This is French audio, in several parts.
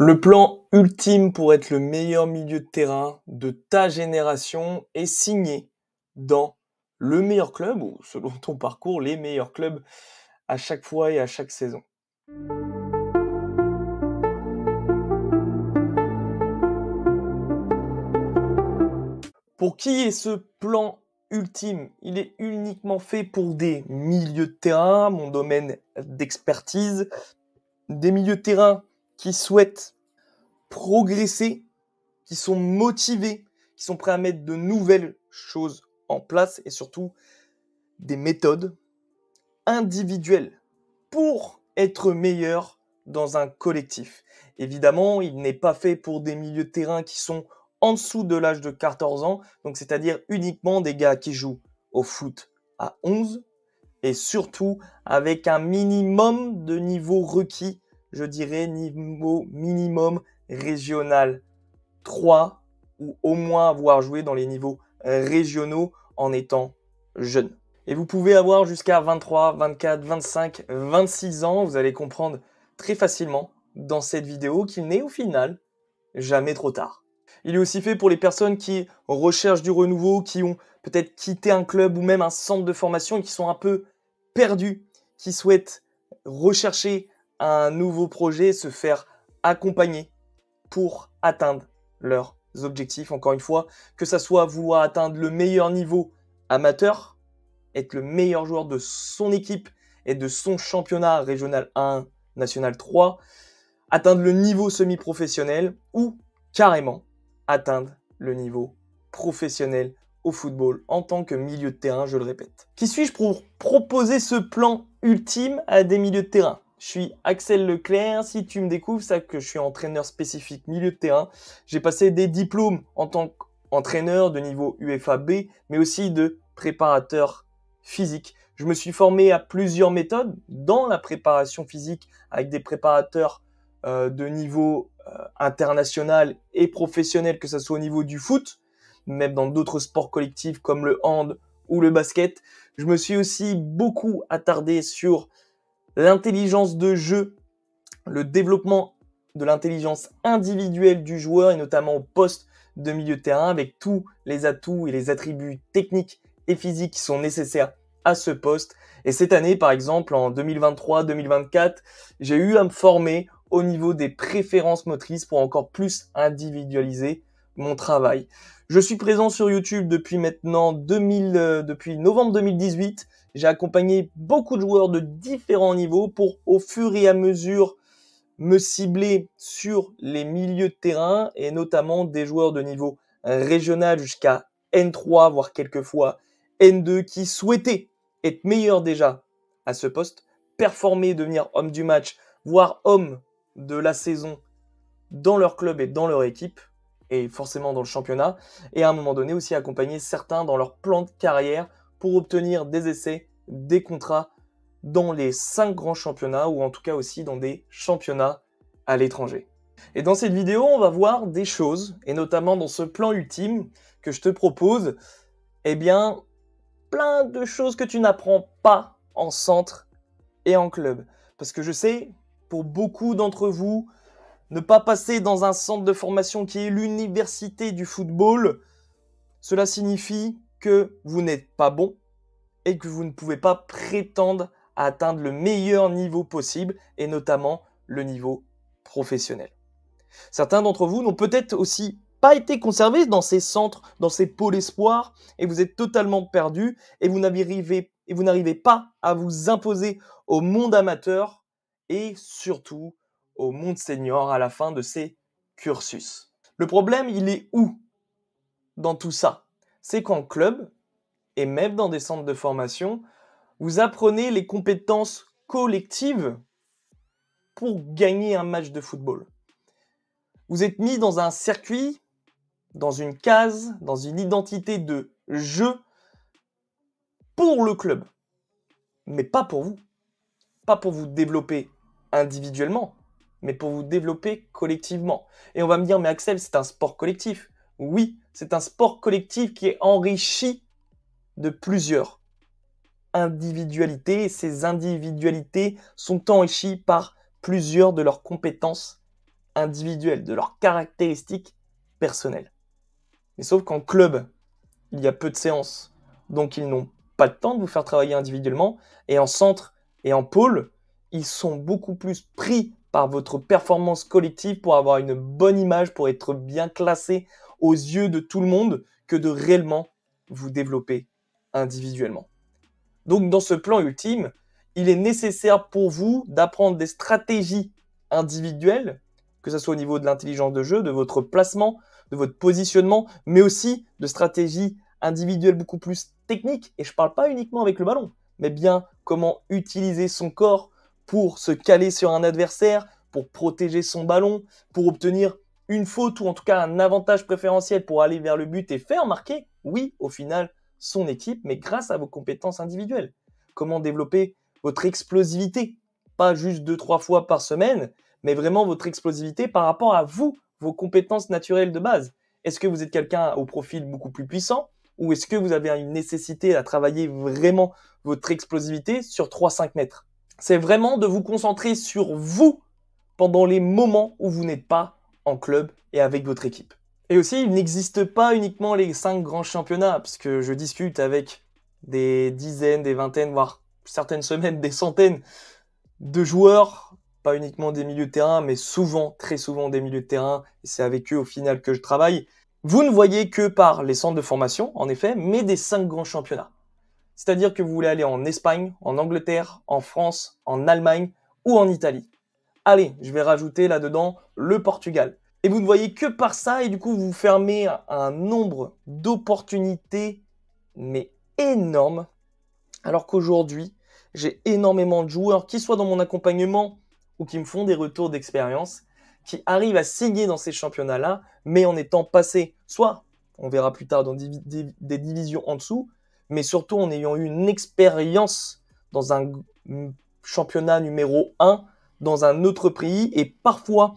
Le plan ultime pour être le meilleur milieu de terrain de ta génération est signé dans le meilleur club, ou selon ton parcours, les meilleurs clubs à chaque fois et à chaque saison. Pour qui est ce plan ultime Il est uniquement fait pour des milieux de terrain, mon domaine d'expertise, des milieux de terrain qui souhaitent progresser, qui sont motivés, qui sont prêts à mettre de nouvelles choses en place et surtout des méthodes individuelles pour être meilleur dans un collectif. Évidemment, il n'est pas fait pour des milieux de terrain qui sont en dessous de l'âge de 14 ans, donc c'est-à-dire uniquement des gars qui jouent au foot à 11 et surtout avec un minimum de niveau requis je dirais, niveau minimum régional 3 ou au moins avoir joué dans les niveaux régionaux en étant jeune. Et vous pouvez avoir jusqu'à 23, 24, 25, 26 ans. Vous allez comprendre très facilement dans cette vidéo qu'il n'est au final jamais trop tard. Il est aussi fait pour les personnes qui recherchent du renouveau, qui ont peut-être quitté un club ou même un centre de formation et qui sont un peu perdus, qui souhaitent rechercher un nouveau projet, se faire accompagner pour atteindre leurs objectifs. Encore une fois, que ça soit vouloir atteindre le meilleur niveau amateur, être le meilleur joueur de son équipe et de son championnat régional 1, national 3, atteindre le niveau semi-professionnel ou carrément atteindre le niveau professionnel au football en tant que milieu de terrain, je le répète. Qui suis-je pour proposer ce plan ultime à des milieux de terrain je suis Axel Leclerc. Si tu me découvres, ça que je suis entraîneur spécifique milieu de terrain. J'ai passé des diplômes en tant qu'entraîneur de niveau UFAB, mais aussi de préparateur physique. Je me suis formé à plusieurs méthodes dans la préparation physique avec des préparateurs euh, de niveau euh, international et professionnel, que ce soit au niveau du foot, même dans d'autres sports collectifs comme le hand ou le basket. Je me suis aussi beaucoup attardé sur l'intelligence de jeu, le développement de l'intelligence individuelle du joueur et notamment au poste de milieu de terrain avec tous les atouts et les attributs techniques et physiques qui sont nécessaires à ce poste. Et cette année, par exemple, en 2023-2024, j'ai eu à me former au niveau des préférences motrices pour encore plus individualiser mon travail. Je suis présent sur YouTube depuis maintenant 2000, euh, depuis novembre 2018. J'ai accompagné beaucoup de joueurs de différents niveaux pour au fur et à mesure me cibler sur les milieux de terrain et notamment des joueurs de niveau régional jusqu'à N3, voire quelquefois N2, qui souhaitaient être meilleurs déjà à ce poste, performer, devenir homme du match, voire homme de la saison dans leur club et dans leur équipe forcément dans le championnat, et à un moment donné aussi accompagner certains dans leur plan de carrière pour obtenir des essais, des contrats dans les cinq grands championnats ou en tout cas aussi dans des championnats à l'étranger. Et dans cette vidéo, on va voir des choses, et notamment dans ce plan ultime que je te propose, eh bien, plein de choses que tu n'apprends pas en centre et en club. Parce que je sais, pour beaucoup d'entre vous, ne pas passer dans un centre de formation qui est l'université du football, cela signifie que vous n'êtes pas bon et que vous ne pouvez pas prétendre à atteindre le meilleur niveau possible et notamment le niveau professionnel. Certains d'entre vous n'ont peut-être aussi pas été conservés dans ces centres, dans ces pôles espoirs et vous êtes totalement perdus et vous n'arrivez pas à vous imposer au monde amateur et surtout au monde senior à la fin de ses cursus. Le problème, il est où dans tout ça C'est qu'en club, et même dans des centres de formation, vous apprenez les compétences collectives pour gagner un match de football. Vous êtes mis dans un circuit, dans une case, dans une identité de jeu pour le club, mais pas pour vous. Pas pour vous développer individuellement, mais pour vous développer collectivement. Et on va me dire, mais Axel, c'est un sport collectif. Oui, c'est un sport collectif qui est enrichi de plusieurs individualités. ces individualités sont enrichies par plusieurs de leurs compétences individuelles, de leurs caractéristiques personnelles. Mais sauf qu'en club, il y a peu de séances, donc ils n'ont pas le temps de vous faire travailler individuellement. Et en centre et en pôle, ils sont beaucoup plus pris par votre performance collective pour avoir une bonne image, pour être bien classé aux yeux de tout le monde, que de réellement vous développer individuellement. Donc dans ce plan ultime, il est nécessaire pour vous d'apprendre des stratégies individuelles, que ce soit au niveau de l'intelligence de jeu, de votre placement, de votre positionnement, mais aussi de stratégies individuelles beaucoup plus techniques. Et je ne parle pas uniquement avec le ballon, mais bien comment utiliser son corps, pour se caler sur un adversaire, pour protéger son ballon, pour obtenir une faute ou en tout cas un avantage préférentiel pour aller vers le but et faire marquer, oui, au final, son équipe, mais grâce à vos compétences individuelles. Comment développer votre explosivité, pas juste deux, trois fois par semaine, mais vraiment votre explosivité par rapport à vous, vos compétences naturelles de base. Est-ce que vous êtes quelqu'un au profil beaucoup plus puissant ou est-ce que vous avez une nécessité à travailler vraiment votre explosivité sur 3-5 mètres c'est vraiment de vous concentrer sur vous pendant les moments où vous n'êtes pas en club et avec votre équipe. Et aussi, il n'existe pas uniquement les cinq grands championnats, que je discute avec des dizaines, des vingtaines, voire certaines semaines, des centaines de joueurs, pas uniquement des milieux de terrain, mais souvent, très souvent des milieux de terrain, et c'est avec eux au final que je travaille. Vous ne voyez que par les centres de formation, en effet, mais des cinq grands championnats. C'est-à-dire que vous voulez aller en Espagne, en Angleterre, en France, en Allemagne ou en Italie. Allez, je vais rajouter là-dedans le Portugal. Et vous ne voyez que par ça, et du coup, vous fermez un nombre d'opportunités, mais énorme. Alors qu'aujourd'hui, j'ai énormément de joueurs, qui soient dans mon accompagnement ou qui me font des retours d'expérience, qui arrivent à signer dans ces championnats-là, mais en étant passés soit, on verra plus tard, dans des divisions en dessous, mais surtout en ayant eu une expérience dans un championnat numéro 1 dans un autre pays et parfois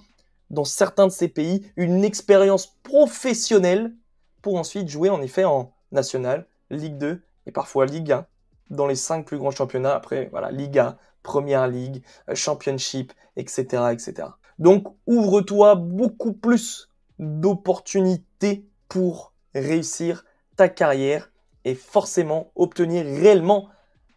dans certains de ces pays une expérience professionnelle pour ensuite jouer en effet en national, Ligue 2 et parfois Ligue 1 dans les 5 plus grands championnats après voilà Liga, Première Ligue, Championship, etc. etc. Donc ouvre-toi beaucoup plus d'opportunités pour réussir ta carrière et forcément obtenir réellement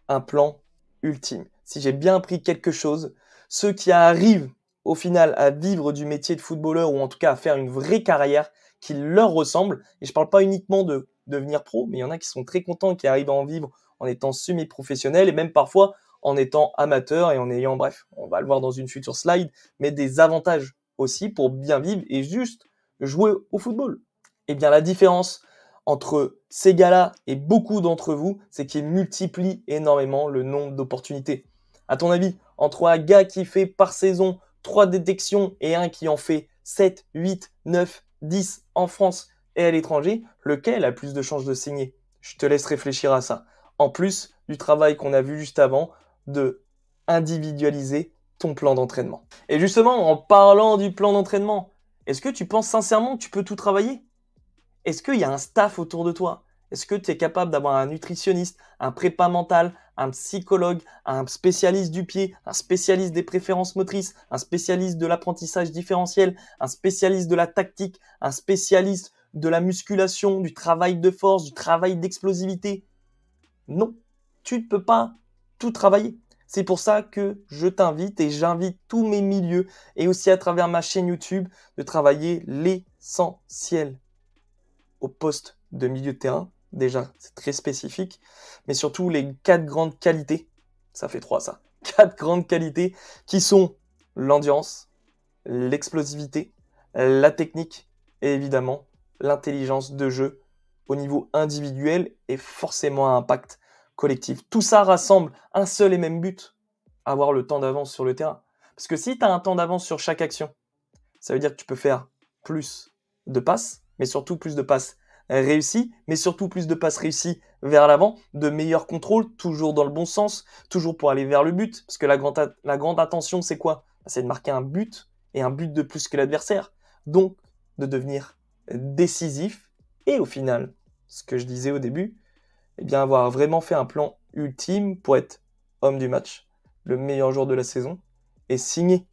un plan ultime. Si j'ai bien appris quelque chose, ceux qui arrivent au final à vivre du métier de footballeur ou en tout cas à faire une vraie carrière qui leur ressemble, et je ne parle pas uniquement de devenir pro, mais il y en a qui sont très contents, qui arrivent à en vivre en étant semi-professionnel et même parfois en étant amateur et en ayant, bref, on va le voir dans une future slide, mais des avantages aussi pour bien vivre et juste jouer au football. Eh bien la différence entre ces gars-là et beaucoup d'entre vous, c'est qu'ils multiplient énormément le nombre d'opportunités. À ton avis, entre un gars qui fait par saison 3 détections et un qui en fait 7, 8, 9, 10 en France et à l'étranger, lequel a plus de chances de signer Je te laisse réfléchir à ça. En plus du travail qu'on a vu juste avant de individualiser ton plan d'entraînement. Et justement, en parlant du plan d'entraînement, est-ce que tu penses sincèrement que tu peux tout travailler est-ce qu'il y a un staff autour de toi Est-ce que tu es capable d'avoir un nutritionniste, un prépa mental, un psychologue, un spécialiste du pied, un spécialiste des préférences motrices, un spécialiste de l'apprentissage différentiel, un spécialiste de la tactique, un spécialiste de la musculation, du travail de force, du travail d'explosivité Non, tu ne peux pas tout travailler. C'est pour ça que je t'invite et j'invite tous mes milieux et aussi à travers ma chaîne YouTube de travailler l'essentiel poste de milieu de terrain. Déjà, c'est très spécifique. Mais surtout, les quatre grandes qualités, ça fait trois ça, quatre grandes qualités qui sont l'endurance, l'explosivité, la technique et évidemment l'intelligence de jeu au niveau individuel et forcément un impact collectif. Tout ça rassemble un seul et même but, avoir le temps d'avance sur le terrain. Parce que si tu as un temps d'avance sur chaque action, ça veut dire que tu peux faire plus de passes, mais surtout plus de passes réussies, mais surtout plus de passes réussies vers l'avant, de meilleurs contrôles, toujours dans le bon sens, toujours pour aller vers le but, parce que la grande, la c'est quoi bah, C'est de marquer un but, et un but de plus que l'adversaire, donc de devenir décisif, et au final, ce que je disais au début, eh bien avoir vraiment fait un plan ultime pour être homme du match, le meilleur joueur de la saison, et signer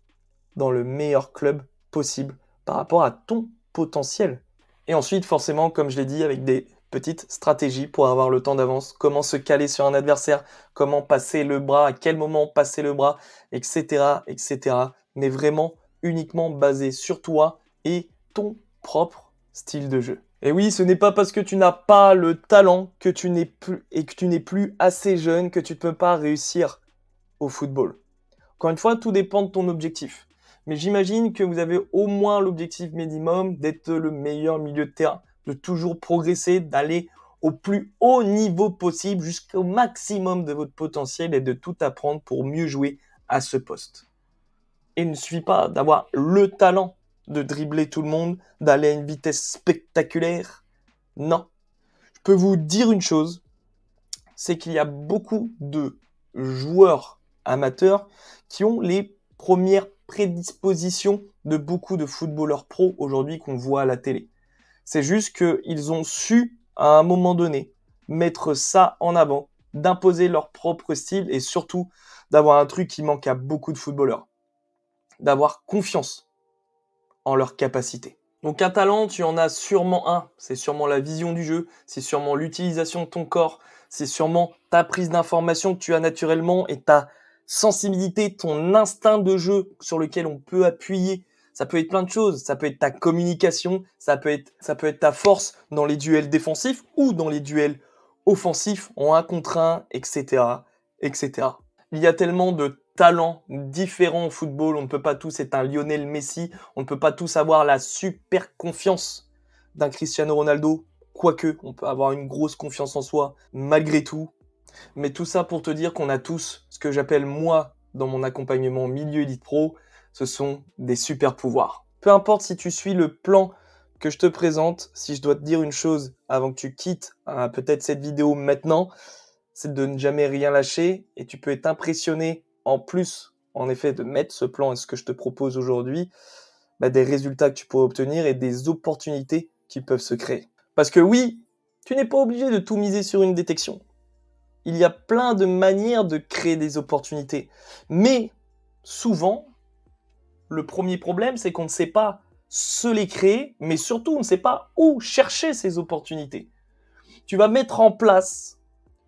dans le meilleur club possible par rapport à ton potentiel. Et ensuite, forcément, comme je l'ai dit, avec des petites stratégies pour avoir le temps d'avance, comment se caler sur un adversaire, comment passer le bras, à quel moment passer le bras, etc., etc. Mais vraiment uniquement basé sur toi et ton propre style de jeu. Et oui, ce n'est pas parce que tu n'as pas le talent que tu n'es plus et que tu n'es plus assez jeune que tu ne peux pas réussir au football. Encore une fois, tout dépend de ton objectif mais j'imagine que vous avez au moins l'objectif minimum d'être le meilleur milieu de terrain, de toujours progresser, d'aller au plus haut niveau possible jusqu'au maximum de votre potentiel et de tout apprendre pour mieux jouer à ce poste. Et il ne suffit pas d'avoir le talent de dribbler tout le monde, d'aller à une vitesse spectaculaire. Non. Je peux vous dire une chose, c'est qu'il y a beaucoup de joueurs amateurs qui ont les premières prédisposition de beaucoup de footballeurs pros aujourd'hui qu'on voit à la télé. C'est juste qu'ils ont su, à un moment donné, mettre ça en avant, d'imposer leur propre style et surtout d'avoir un truc qui manque à beaucoup de footballeurs. D'avoir confiance en leur capacité. Donc un talent, tu en as sûrement un. C'est sûrement la vision du jeu, c'est sûrement l'utilisation de ton corps, c'est sûrement ta prise d'information que tu as naturellement et ta sensibilité, ton instinct de jeu sur lequel on peut appuyer. Ça peut être plein de choses. Ça peut être ta communication, ça peut être, ça peut être ta force dans les duels défensifs ou dans les duels offensifs en 1 contre 1, etc., etc. Il y a tellement de talents différents au football. On ne peut pas tous être un Lionel Messi. On ne peut pas tous avoir la super confiance d'un Cristiano Ronaldo. Quoique, on peut avoir une grosse confiance en soi. Malgré tout, mais tout ça pour te dire qu'on a tous ce que j'appelle moi dans mon accompagnement milieu dit pro, ce sont des super pouvoirs. Peu importe si tu suis le plan que je te présente, si je dois te dire une chose avant que tu quittes hein, peut-être cette vidéo maintenant, c'est de ne jamais rien lâcher et tu peux être impressionné en plus, en effet, de mettre ce plan et ce que je te propose aujourd'hui, bah, des résultats que tu pourras obtenir et des opportunités qui peuvent se créer. Parce que oui, tu n'es pas obligé de tout miser sur une détection il y a plein de manières de créer des opportunités. Mais souvent, le premier problème, c'est qu'on ne sait pas se les créer, mais surtout, on ne sait pas où chercher ces opportunités. Tu vas mettre en place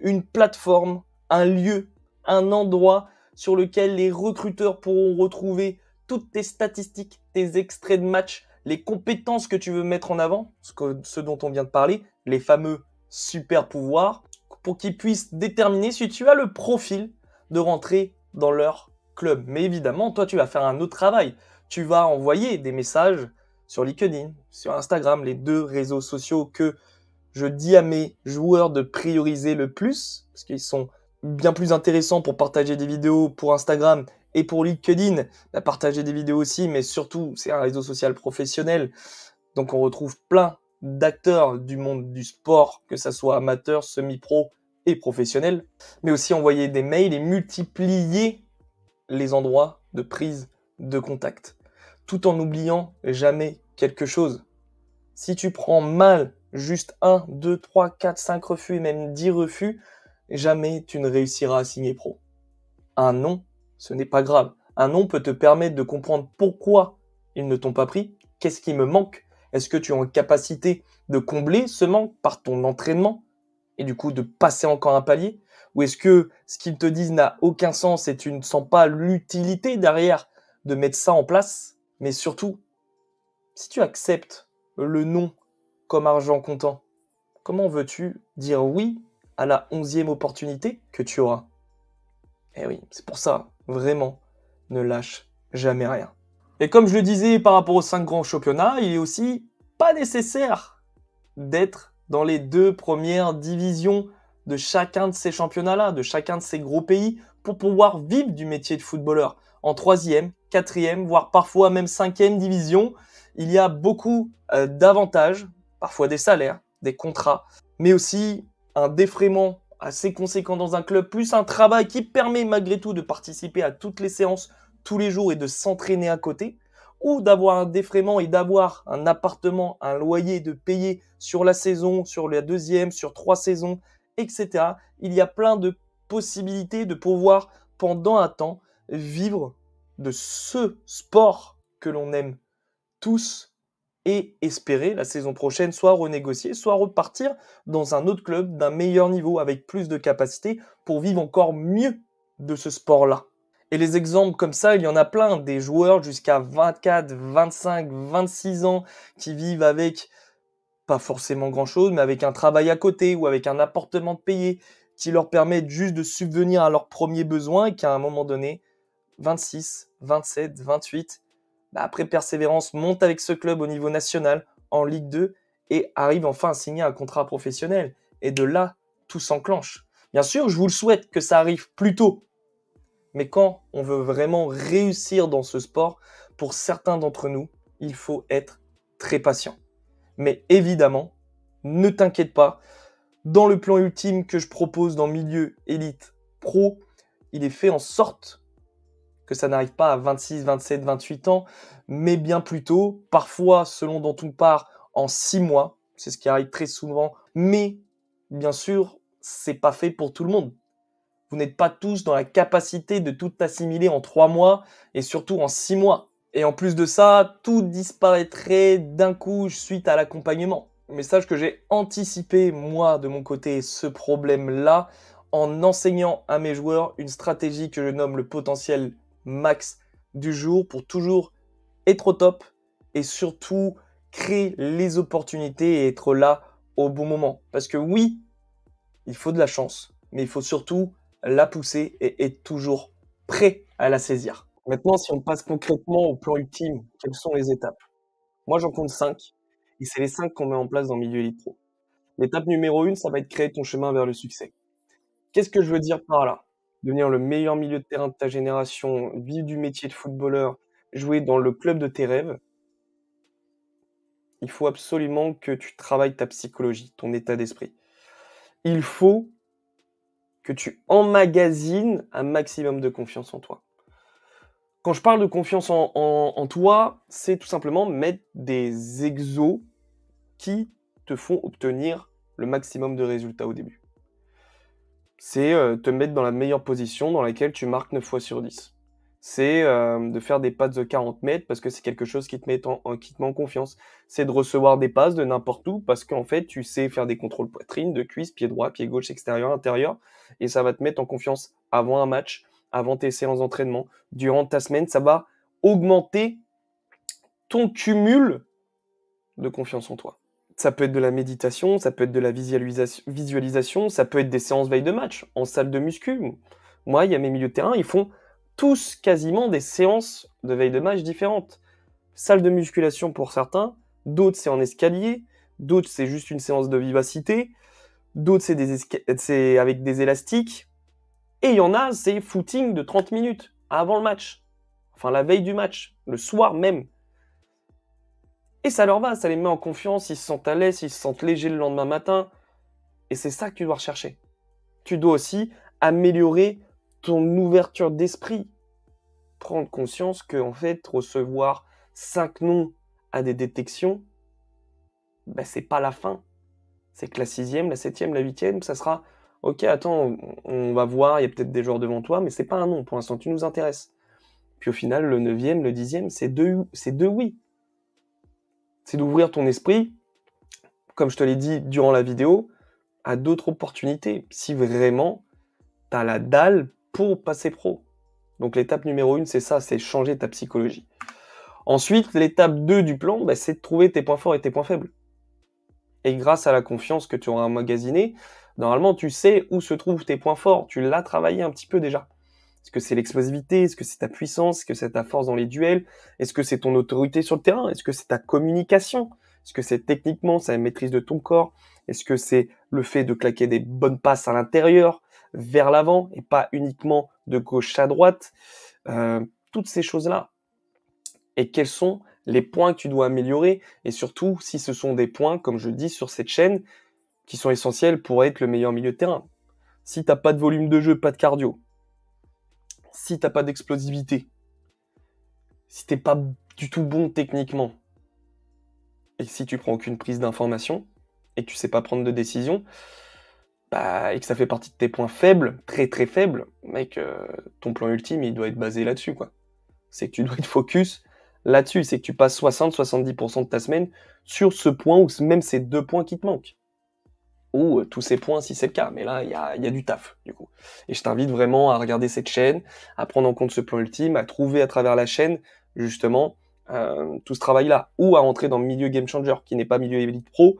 une plateforme, un lieu, un endroit sur lequel les recruteurs pourront retrouver toutes tes statistiques, tes extraits de match, les compétences que tu veux mettre en avant, ce, ce dont on vient de parler, les fameux super pouvoirs, pour qu'ils puissent déterminer si tu as le profil de rentrer dans leur club. Mais évidemment, toi, tu vas faire un autre travail. Tu vas envoyer des messages sur LinkedIn, sur Instagram, les deux réseaux sociaux que je dis à mes joueurs de prioriser le plus, parce qu'ils sont bien plus intéressants pour partager des vidéos pour Instagram et pour LinkedIn, à bah, partager des vidéos aussi, mais surtout, c'est un réseau social professionnel. Donc on retrouve plein d'acteurs du monde du sport, que ça soit amateur, semi-pro et professionnel, mais aussi envoyer des mails et multiplier les endroits de prise de contact, tout en n'oubliant jamais quelque chose. Si tu prends mal juste 1, 2, 3, 4, 5 refus et même 10 refus, jamais tu ne réussiras à signer pro. Un non, ce n'est pas grave. Un non peut te permettre de comprendre pourquoi ils ne t'ont pas pris, qu'est-ce qui me manque est-ce que tu es en capacité de combler ce manque par ton entraînement et du coup de passer encore un palier Ou est-ce que ce qu'ils te disent n'a aucun sens et tu ne sens pas l'utilité derrière de mettre ça en place Mais surtout, si tu acceptes le non comme argent comptant, comment veux-tu dire oui à la onzième opportunité que tu auras Eh oui, c'est pour ça, vraiment, ne lâche jamais rien. Et comme je le disais par rapport aux cinq grands championnats, il est aussi pas nécessaire d'être dans les deux premières divisions de chacun de ces championnats-là, de chacun de ces gros pays, pour pouvoir vivre du métier de footballeur. En troisième, quatrième, voire parfois même cinquième division, il y a beaucoup euh, d'avantages, parfois des salaires, des contrats, mais aussi un défraiement assez conséquent dans un club, plus un travail qui permet malgré tout de participer à toutes les séances tous les jours et de s'entraîner à côté, ou d'avoir un défraiement et d'avoir un appartement, un loyer de payer sur la saison, sur la deuxième, sur trois saisons, etc. Il y a plein de possibilités de pouvoir, pendant un temps, vivre de ce sport que l'on aime tous et espérer la saison prochaine soit renégocier, soit repartir dans un autre club d'un meilleur niveau avec plus de capacité pour vivre encore mieux de ce sport-là. Et les exemples comme ça, il y en a plein, des joueurs jusqu'à 24, 25, 26 ans qui vivent avec pas forcément grand-chose, mais avec un travail à côté ou avec un appartement payé qui leur permet juste de subvenir à leurs premiers besoins et qu'à un moment donné, 26, 27, 28, après persévérance, monte avec ce club au niveau national, en Ligue 2, et arrive enfin à signer un contrat professionnel. Et de là, tout s'enclenche. Bien sûr, je vous le souhaite que ça arrive plus tôt, mais quand on veut vraiment réussir dans ce sport, pour certains d'entre nous, il faut être très patient. Mais évidemment, ne t'inquiète pas, dans le plan ultime que je propose dans Milieu Élite Pro, il est fait en sorte que ça n'arrive pas à 26, 27, 28 ans, mais bien plus tôt. parfois, selon dont on part, en 6 mois. C'est ce qui arrive très souvent. Mais, bien sûr, c'est pas fait pour tout le monde vous n'êtes pas tous dans la capacité de tout assimiler en trois mois et surtout en six mois. Et en plus de ça, tout disparaîtrait d'un coup suite à l'accompagnement. Message que j'ai anticipé, moi, de mon côté, ce problème-là en enseignant à mes joueurs une stratégie que je nomme le potentiel max du jour pour toujours être au top et surtout créer les opportunités et être là au bon moment. Parce que oui, il faut de la chance, mais il faut surtout la pousser et est toujours prêt à la saisir. Maintenant, si on passe concrètement au plan ultime, quelles sont les étapes Moi, j'en compte 5, et c'est les cinq qu'on met en place dans le Milieu Elite Pro. L'étape numéro 1, ça va être créer ton chemin vers le succès. Qu'est-ce que je veux dire par là Devenir le meilleur milieu de terrain de ta génération, vivre du métier de footballeur, jouer dans le club de tes rêves. Il faut absolument que tu travailles ta psychologie, ton état d'esprit. Il faut que tu emmagasines un maximum de confiance en toi. Quand je parle de confiance en, toi, c'est tout simplement mettre des exos qui te font obtenir le maximum de résultats au début. C'est euh, te mettre dans la meilleure position dans laquelle tu marques 9 fois sur 10 c'est euh, de faire des passes de 40 mètres parce que c'est quelque chose qui te met en, confiance. C'est de recevoir des passes de n'importe où parce qu'en fait, tu sais faire des contrôles poitrine, de cuisse, pied droit, pied gauche, extérieur, intérieur. Et ça va te mettre en confiance avant un match, avant tes séances d'entraînement, durant ta semaine. Ça va augmenter ton cumul de confiance en toi. Ça peut être de la méditation, ça peut être de la visualisation, ça peut être des séances veille de match, en salle de muscu. Moi, il y a mes milieux de terrain, ils font tous quasiment des séances de veille de match différentes. Salle de musculation pour certains, d'autres c'est en escalier, d'autres c'est juste une séance de vivacité, d'autres c'est, des avec des élastiques, et il y en a c'est footing de 30 minutes avant le match, enfin la veille du match, le soir même. Et ça leur va, ça les met en confiance, ils se sentent à l'aise, ils se sentent légers le lendemain matin. Et c'est ça que tu dois rechercher. Tu dois aussi améliorer ton ouverture d'esprit. Prendre conscience que, en fait, recevoir cinq noms à des détections, ben, c'est pas la fin. C'est que la sixième, la septième, la huitième, ça sera Ok, attends, on va voir, il y a peut-être des joueurs devant toi, mais c'est pas un nom. Pour l'instant, tu nous intéresses. Puis au final, le neuvième, le dixième, c'est deux, c'est deux oui. C'est d'ouvrir ton esprit, comme je te l'ai dit durant la vidéo, à d'autres opportunités. Si vraiment tu la dalle pour passer pro. Donc l'étape numéro une, c'est ça, c'est changer ta psychologie. Ensuite, l'étape 2 du plan, bah, c'est de trouver tes points forts et tes points faibles. Et grâce à la confiance que tu auras emmagasinée, normalement, tu sais où se trouvent tes points forts. Tu l'as travaillé un petit peu déjà. Est-ce que c'est l'explosivité Est-ce que c'est ta puissance Est-ce que c'est ta force dans les duels Est-ce que c'est ton autorité sur le terrain Est-ce que c'est ta communication Est-ce que c'est techniquement, c'est la maîtrise de ton corps Est-ce que c'est le fait de claquer des bonnes passes à l'intérieur vers l'avant et pas uniquement de gauche à droite. Euh, toutes ces choses-là. Et quels sont les points que tu dois améliorer et surtout si ce sont des points, comme je dis sur cette chaîne, qui sont essentiels pour être le meilleur milieu de terrain. Si tu n'as pas de volume de jeu, pas de cardio. Si t'as pas d'explosivité. Si t'es pas du tout bon techniquement. Et si tu prends aucune prise d'information et que tu sais pas prendre de décision, bah, et que ça fait partie de tes points faibles, très très faibles, mec, euh, ton plan ultime, il doit être basé là-dessus, quoi. C'est que tu dois être focus là-dessus, c'est que tu passes 60-70% de ta semaine sur ce point ou même ces deux points qui te manquent. Ou euh, tous ces points si c'est le cas, mais là, il y a, du taf, du coup. Et je t'invite vraiment à regarder cette chaîne, à prendre en compte ce plan ultime, à trouver à travers la chaîne, justement, euh, tout ce travail-là, ou à entrer dans le milieu Game Changer, qui n'est pas milieu Elite Pro,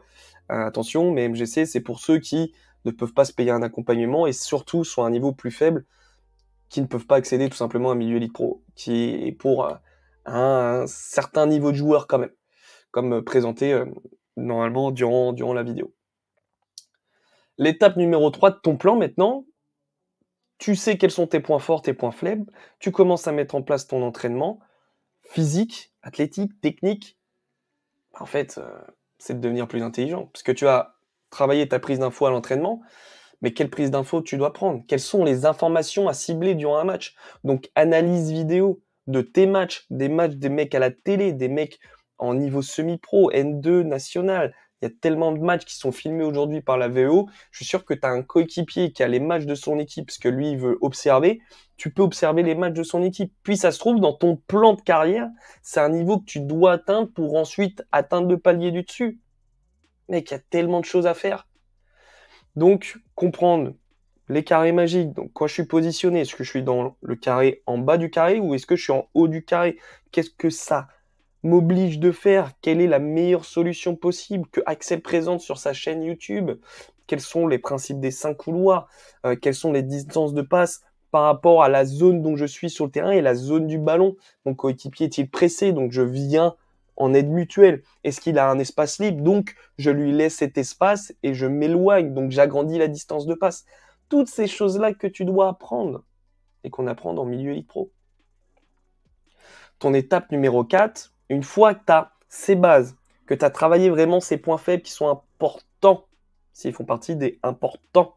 attention, mais MGC, c'est pour ceux qui ne peuvent pas se payer un accompagnement et surtout sont à un niveau plus faible qui ne peuvent pas accéder tout simplement à un milieu élite pro qui est pour euh, un, certain niveau de joueur quand même, comme euh, présenté euh, normalement durant, durant la vidéo. L'étape numéro 3 de ton plan maintenant, tu sais quels sont tes points forts, tes points faibles, tu commences à mettre en place ton entraînement physique, athlétique, technique. En fait, c'est de devenir plus intelligent, parce que tu as travailler ta prise d'infos à l'entraînement, mais quelle prise d'infos tu dois prendre Quelles sont les informations à cibler durant un match Donc analyse vidéo de tes matchs, des matchs des mecs à la télé, des mecs en niveau semi-pro, N2, national. Il y a tellement de matchs qui sont filmés aujourd'hui par la VO. Je suis sûr que tu as un coéquipier qui a les matchs de son équipe, ce que lui veut observer. Tu peux observer les matchs de son équipe. Puis ça se trouve, dans ton plan de carrière, c'est un niveau que tu dois atteindre pour ensuite atteindre le palier du dessus. Mec, il y a tellement de choses à faire. Donc, comprendre les carrés magiques. Donc, quand je suis positionné, est-ce que je suis dans le carré en bas du carré ou est-ce que je suis en haut du carré Qu'est-ce que ça m'oblige de faire Quelle est la meilleure solution possible que Axel présente sur sa chaîne YouTube Quels sont les principes des cinq couloirs euh, Quelles sont les distances de passe par rapport à la zone dont je suis sur le terrain et la zone du ballon Mon coéquipier est-il pressé Donc, je viens en aide mutuelle. Est-ce qu'il a un espace libre Donc, je lui laisse cet espace et je m'éloigne. Donc, j'agrandis la distance de passe. Toutes ces choses-là que tu dois apprendre et qu'on apprend en milieu e Pro. Ton étape numéro 4, une fois que tu as ces bases, que tu as travaillé vraiment ces points faibles qui sont importants, s'ils font partie des importants,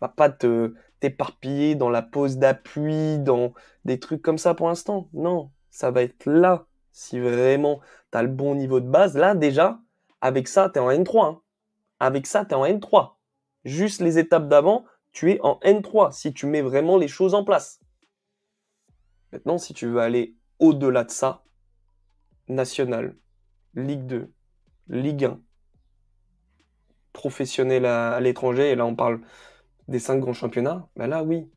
va pas te t'éparpiller dans la pose d'appui, dans des trucs comme ça pour l'instant. Non, ça va être là si vraiment tu as le bon niveau de base, là déjà, avec ça, tu es en N3. Hein. Avec ça, tu es en N3. Juste les étapes d'avant, tu es en N3 si tu mets vraiment les choses en place. Maintenant, si tu veux aller au-delà de ça, national, Ligue 2, Ligue 1, professionnel à, l'étranger, et là on parle des cinq grands championnats, ben là oui,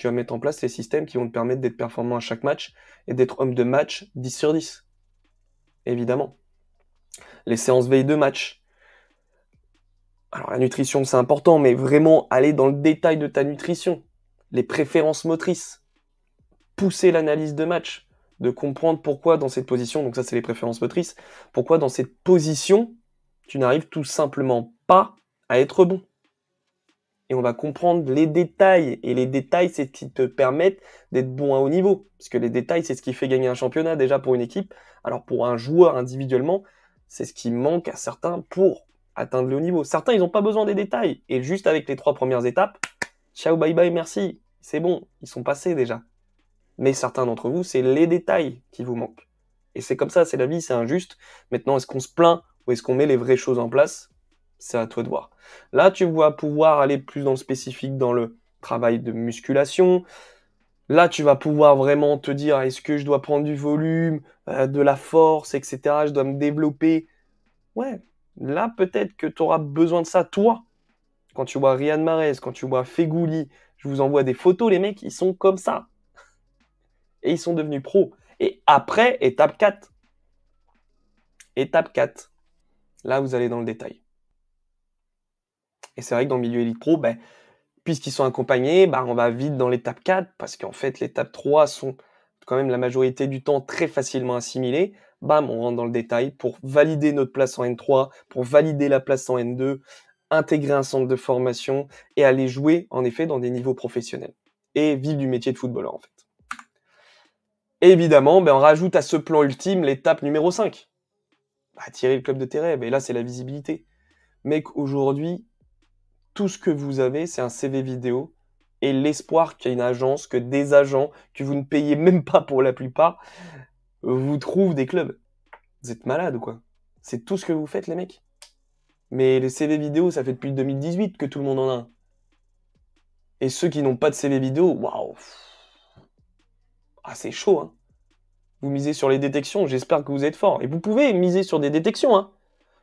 tu vas mettre en place des systèmes qui vont te permettre d'être performant à chaque match et d'être homme de match 10 sur 10. Évidemment. Les séances veille de match. Alors la nutrition c'est important, mais vraiment aller dans le détail de ta nutrition. Les préférences motrices. Pousser l'analyse de match. De comprendre pourquoi dans cette position, donc ça c'est les préférences motrices, pourquoi dans cette position, tu n'arrives tout simplement pas à être bon et on va comprendre les détails. Et les détails, c'est ce qui te permet d'être bon à haut niveau. Parce que les détails, c'est ce qui fait gagner un championnat déjà pour une équipe. Alors pour un joueur individuellement, c'est ce qui manque à certains pour atteindre le haut niveau. Certains, ils n'ont pas besoin des détails. Et juste avec les trois premières étapes, ciao, bye bye, merci. C'est bon, ils sont passés déjà. Mais certains d'entre vous, c'est les détails qui vous manquent. Et c'est comme ça, c'est la vie, c'est injuste. Maintenant, est-ce qu'on se plaint ou est-ce qu'on met les vraies choses en place c'est à toi de voir. Là, tu vas pouvoir aller plus dans le spécifique, dans le travail de musculation. Là, tu vas pouvoir vraiment te dire, est-ce que je dois prendre du volume, euh, de la force, etc. Je dois me développer. Ouais, là, peut-être que tu auras besoin de ça, toi. Quand tu vois Rian Marès, quand tu vois fégouli je vous envoie des photos, les mecs, ils sont comme ça. Et ils sont devenus pros. Et après, étape 4. Étape 4. Là, vous allez dans le détail. Et c'est vrai que dans le milieu élite pro, ben, puisqu'ils sont accompagnés, ben, on va vite dans l'étape 4, parce qu'en fait, l'étape 3 sont quand même la majorité du temps très facilement assimilées. Bam, on rentre dans le détail pour valider notre place en N3, pour valider la place en N2, intégrer un centre de formation et aller jouer, en effet, dans des niveaux professionnels. Et vivre du métier de footballeur, en fait. évidemment, ben, on rajoute à ce plan ultime l'étape numéro 5. Attirer bah, le club de terrain, et là, c'est la visibilité. Mec, aujourd'hui, tout ce que vous avez, c'est un CV vidéo et l'espoir qu'il y a une agence, que des agents que vous ne payez même pas pour la plupart vous trouvent des clubs. Vous êtes malade ou quoi C'est tout ce que vous faites, les mecs. Mais les CV vidéo, ça fait depuis 2018 que tout le monde en a un. Et ceux qui n'ont pas de CV vidéo, waouh Ah, c'est chaud, hein Vous misez sur les détections, j'espère que vous êtes fort. Et vous pouvez miser sur des détections, hein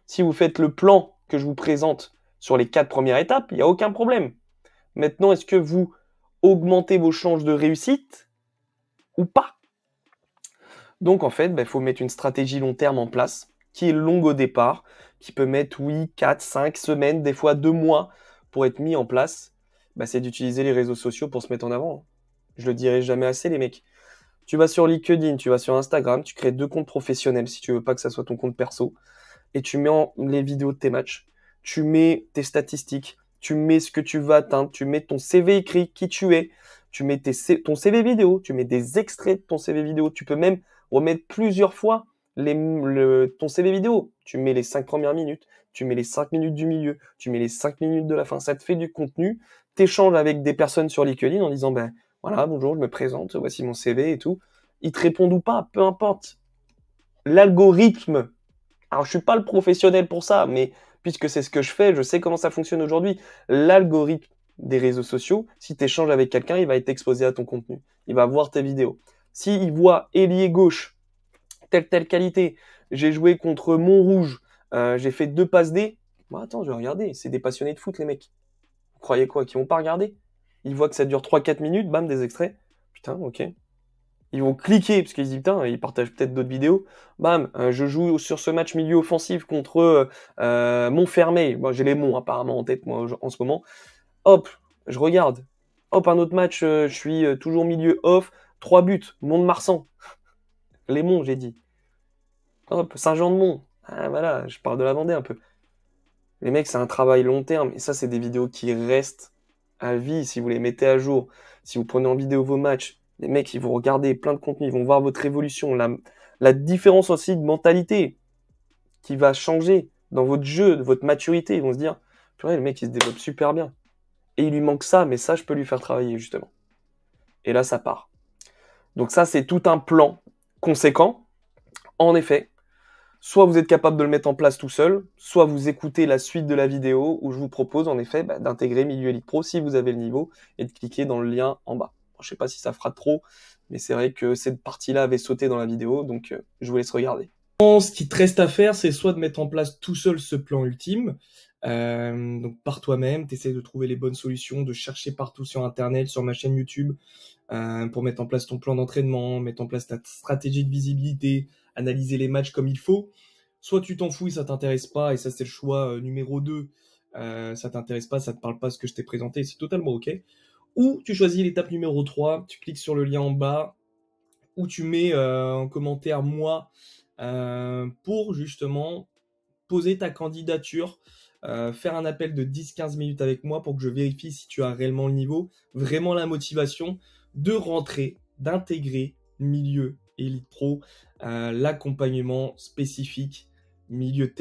Si vous faites le plan que je vous présente sur les quatre premières étapes, il n'y a aucun problème. Maintenant, est-ce que vous augmentez vos chances de réussite ou pas Donc en fait, il bah, faut mettre une stratégie long terme en place, qui est longue au départ, qui peut mettre, oui, 4, 5 semaines, des fois 2 mois pour être mis en place. Bah, c'est d'utiliser les réseaux sociaux pour se mettre en avant. Je le dirai jamais assez, les mecs. Tu vas sur LinkedIn, tu vas sur Instagram, tu crées deux comptes professionnels si tu veux pas que ça soit ton compte perso, et tu mets les vidéos de tes matchs tu mets tes statistiques, tu mets ce que tu veux atteindre, tu mets ton CV écrit, qui tu es, tu mets ton CV vidéo, tu mets des extraits de ton CV vidéo, tu peux même remettre plusieurs fois les, ton CV vidéo. Tu mets les cinq premières minutes, tu mets les cinq minutes du milieu, tu mets les cinq minutes de la fin, ça te fait du contenu, échanges avec des personnes sur LinkedIn en disant ben voilà, bonjour, je me présente, voici mon CV et tout. Ils te répondent ou pas, peu importe. L'algorithme, alors je suis pas le professionnel pour ça, mais puisque c'est ce que je fais, je sais comment ça fonctionne aujourd'hui. L'algorithme des réseaux sociaux, si tu échanges avec quelqu'un, il va être exposé à ton contenu, il va voir tes vidéos. S'il voit ailier gauche, telle telle qualité, j'ai joué contre Montrouge, euh, j'ai fait deux passes D, bah, attends, je vais regarder, c'est des passionnés de foot les mecs. Vous croyez quoi, qu'ils vont pas regarder Ils voient que ça dure 3-4 minutes, bam, des extraits. Putain, ok, ils vont cliquer parce qu'ils se disent putain, ils partagent peut-être d'autres vidéos. Bam, euh, je joue sur ce match milieu offensif contre euh, Montfermeil. Moi, j'ai les monts hein, apparemment en tête moi en ce moment. Hop, je regarde. Hop, un autre match, euh, je suis euh, toujours milieu off. Trois buts, Mont-de-Marsan. Les monts, j'ai dit. Hop, Saint-Jean-de-Mont. Ah, voilà, je parle de la Vendée un peu. Les mecs, c'est un travail long terme. Et ça, c'est des vidéos qui restent à vie si vous les mettez à jour. Si vous prenez en vidéo vos matchs, les mecs, ils vont regarder plein de contenu, ils vont voir votre évolution, la, différence aussi de mentalité qui va changer dans votre jeu, de votre maturité. Ils vont se dire, purée, le mec, il se développe super bien. Et il lui manque ça, mais ça, je peux lui faire travailler, justement. Et là, ça part. Donc ça, c'est tout un plan conséquent. En effet, soit vous êtes capable de le mettre en place tout seul, soit vous écoutez la suite de la vidéo où je vous propose en effet bah, d'intégrer Milieu Elite Pro si vous avez le niveau et de cliquer dans le lien en bas je sais pas si ça fera trop, mais c'est vrai que cette partie-là avait sauté dans la vidéo, donc euh, je vous laisse regarder. Ce qui te reste à faire, c'est soit de mettre en place tout seul ce plan ultime, euh, donc par toi-même, essaies de trouver les bonnes solutions, de chercher partout sur Internet, sur ma chaîne YouTube, euh, pour mettre en place ton plan d'entraînement, mettre en place ta stratégie de visibilité, analyser les matchs comme il faut. Soit tu t'en fous ça t'intéresse pas, et ça c'est le choix numéro 2, ça t'intéresse pas, ça te parle pas ce que je t'ai présenté, c'est totalement ok ou tu choisis l'étape numéro 3, tu cliques sur le lien en bas, ou tu mets euh, en commentaire moi euh, pour justement poser ta candidature, euh, faire un appel de 10-15 minutes avec moi pour que je vérifie si tu as réellement le niveau, vraiment la motivation de rentrer, d'intégrer milieu Elite Pro, l'accompagnement spécifique milieu de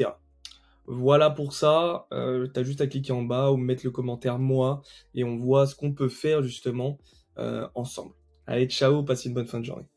voilà pour ça, euh, juste à cliquer en bas ou mettre le commentaire moi et on voit ce qu'on peut faire justement euh, ensemble. Allez, ciao, passez une bonne fin de journée.